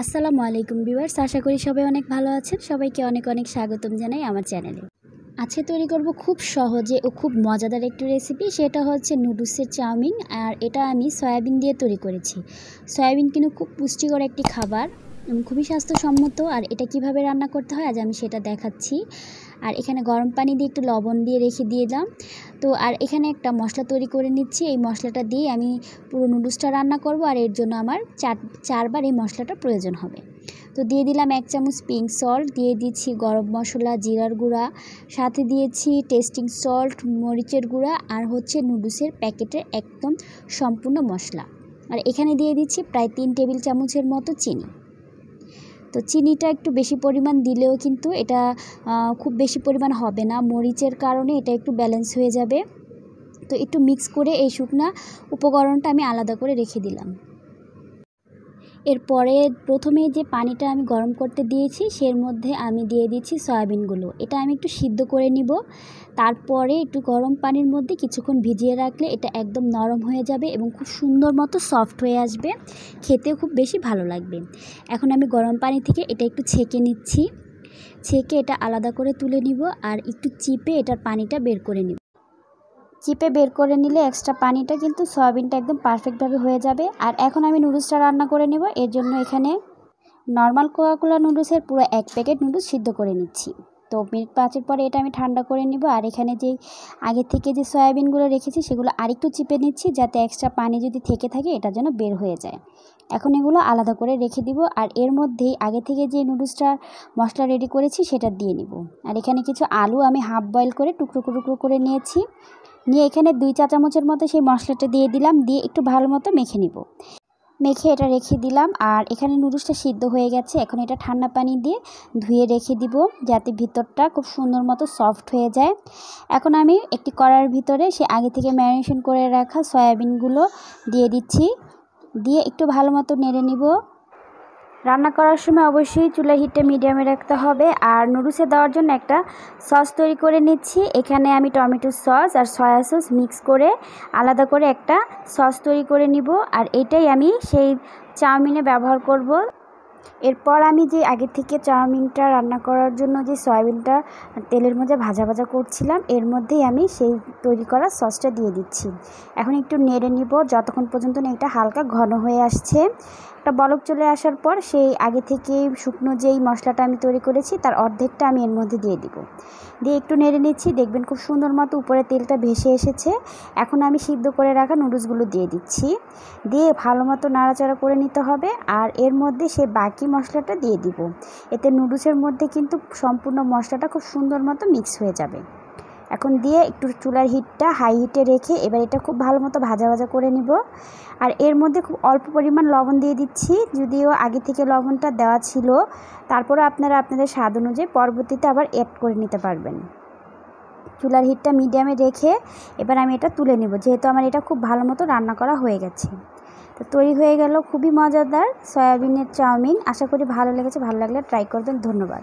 আসসালামু আলাইকুম বিভার্স আশা করি সবাই অনেক ভালো আছেন সবাইকে অনেক অনেক স্বাগতম জানাই আমার চ্যানেলে আজকে তৈরি করব খুব সহজে ও খুব মজাদার একটি রেসিপি সেটা হচ্ছে নুডলসের চাউমিন আর এটা আমি সয়াবিন দিয়ে তৈরি করেছি সয়াবিন কিন্তু খুব পুষ্টিকর একটি খাবার খুবই স্বাস্থ্যসম্মত আর এটা কিভাবে রান্না করতে হয় আজ আমি সেটা দেখাচ্ছি আর এখানে গরম পানি দিয়ে একটু লবণ দিয়ে রেখে যাম তো আর এখানে একটা মশলা তৈরি করে নিচ্ছি এই মশলাটা দিয়ে আমি পুরো নুডলসটা রান্না করব আর এর জন্য আমার চার চারবার এই মশলাটা প্রয়োজন হবে তো দিয়ে দিলাম এক চামচ পিঙ্ক সল্ট দিয়ে দিচ্ছি গরম মশলা জিরার গুঁড়া সাথে দিয়েছি টেস্টিং সল্ট মরিচের গুঁড়া আর হচ্ছে নুডলসের প্যাকেটের একদম সম্পূর্ণ মশলা আর এখানে দিয়ে দিচ্ছি প্রায় তিন টেবিল চামচের মতো চিনি তো চিনিটা একটু বেশি পরিমাণ দিলেও কিন্তু এটা খুব বেশি পরিমাণ হবে না মরিচের কারণে এটা একটু ব্যালেন্স হয়ে যাবে তো একটু মিক্স করে এই শুকনা উপকরণটা আমি আলাদা করে রেখে দিলাম এরপরে প্রথমে যে পানিটা আমি গরম করতে দিয়েছি সের মধ্যে আমি দিয়ে দিচ্ছি সয়াবিনগুলো এটা আমি একটু সিদ্ধ করে নিব তারপরে একটু গরম পানির মধ্যে কিছুক্ষণ ভিজিয়ে রাখলে এটা একদম নরম হয়ে যাবে এবং খুব সুন্দর মতো সফট হয়ে আসবে খেতে খুব বেশি ভালো লাগবে এখন আমি গরম পানি থেকে এটা একটু ছেঁকে নিচ্ছি ছেঁকে এটা আলাদা করে তুলে নিব আর একটু চিপে এটার পানিটা বের করে নিব চিপে বের করে নিলে এক্সট্রা পানিটা কিন্তু সয়াবিনটা একদম পারফেক্টভাবে হয়ে যাবে আর এখন আমি নুডলসটা রান্না করে নেব এর জন্য এখানে নর্মাল কোয়াকুলা নুডলসের পুরো এক প্যাকেট নুডলস সিদ্ধ করে নিচ্ছি তো মিনিট পাঁচের পরে এটা আমি ঠান্ডা করে নিব আর এখানে যে আগে থেকে যে সয়াবিনগুলো রেখেছি সেগুলো আরেকটু চিপে নিচ্ছি যাতে এক্সট্রা পানি যদি থেকে থাকে এটা যেন বের হয়ে যায় এখন এগুলো আলাদা করে রেখে দিব আর এর মধ্যেই আগে থেকে যে নুডলসটা মশলা রেডি করেছি সেটা দিয়ে নিব আর এখানে কিছু আলু আমি হাফ বয়েল করে টুকরো টুকরো করে নিয়েছি নিয়ে এখানে দুই চা চামচের মতো সেই মশলাটা দিয়ে দিলাম দিয়ে একটু ভালো মতো মেখে নিব মেখে এটা রেখে দিলাম আর এখানে নুডলসটা সিদ্ধ হয়ে গেছে এখন এটা ঠান্ডা পানি দিয়ে ধুয়ে রেখে দিব যাতে ভিতরটা খুব সুন্দর মতো সফট হয়ে যায় এখন আমি একটি কড়ার ভিতরে সে আগে থেকে ম্যারিনেশন করে রাখা সয়াবিনগুলো দিয়ে দিচ্ছি দিয়ে একটু ভালো মতো নেড়ে নিব রান্না করার সময় অবশ্যই চুলা হিটটা মিডিয়ামে রাখতে হবে আর নুডলসে দেওয়ার জন্য একটা সস তৈরি করে নিচ্ছি এখানে আমি টমেটো সস আর সয়া সস মিক্স করে আলাদা করে একটা সস তৈরি করে নিব আর এটাই আমি সেই চাউমিনে ব্যবহার করব। এরপর আমি যে আগে থেকে চাউমিনটা রান্না করার জন্য যে সয়াবিনটা তেলের মধ্যে ভাজা ভাজা করছিলাম এর মধ্যেই আমি সেই তৈরি করা সসটা দিয়ে দিচ্ছি এখন একটু নেড়ে নিব যতক্ষণ পর্যন্ত না এটা হালকা ঘন হয়ে আসছে একটা বলক চলে আসার পর সেই আগে থেকে শুকনো যেই মশলাটা আমি তৈরি করেছি তার অর্ধেকটা আমি এর মধ্যে দিয়ে দিব দিয়ে একটু নেড়ে নিচ্ছি দেখবেন খুব সুন্দর মতো উপরে তেলটা ভেসে এসেছে এখন আমি সিদ্ধ করে রাখা নুডলসগুলো দিয়ে দিচ্ছি দিয়ে ভালো মতো নাড়াচাড়া করে নিতে হবে আর এর মধ্যে সে বাকি মশলাটা দিয়ে দিব এতে নুডলসের মধ্যে কিন্তু সম্পূর্ণ মশলাটা খুব সুন্দর মতো মিক্স হয়ে যাবে এখন দিয়ে একটু চুলার হিটটা হাই হিটে রেখে এবার এটা খুব ভালো মতো ভাজা ভাজা করে নিব আর এর মধ্যে খুব অল্প পরিমাণ লবণ দিয়ে দিচ্ছি যদিও আগে থেকে লবণটা দেওয়া ছিল তারপরে আপনারা আপনাদের স্বাদ অনুযায়ী পরবর্তীতে আবার অ্যাড করে নিতে পারবেন চুলার হিটটা মিডিয়ামে রেখে এবার আমি এটা তুলে নিব যেহেতু আমার এটা খুব ভালো মতো রান্না করা হয়ে গেছে তো তৈরি হয়ে গেল খুবই মজাদার সয়াবিনের চাউমিন আশা করি ভালো লেগেছে ভালো লাগলে ট্রাই করবেন ধন্যবাদ